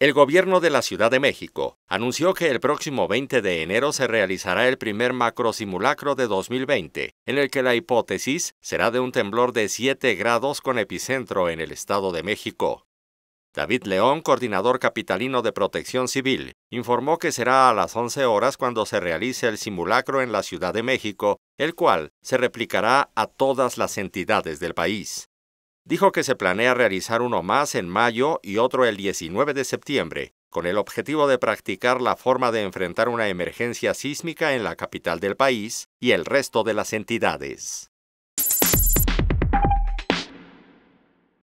El gobierno de la Ciudad de México anunció que el próximo 20 de enero se realizará el primer macrosimulacro de 2020, en el que la hipótesis será de un temblor de 7 grados con epicentro en el Estado de México. David León, coordinador capitalino de Protección Civil, informó que será a las 11 horas cuando se realice el simulacro en la Ciudad de México, el cual se replicará a todas las entidades del país dijo que se planea realizar uno más en mayo y otro el 19 de septiembre, con el objetivo de practicar la forma de enfrentar una emergencia sísmica en la capital del país y el resto de las entidades.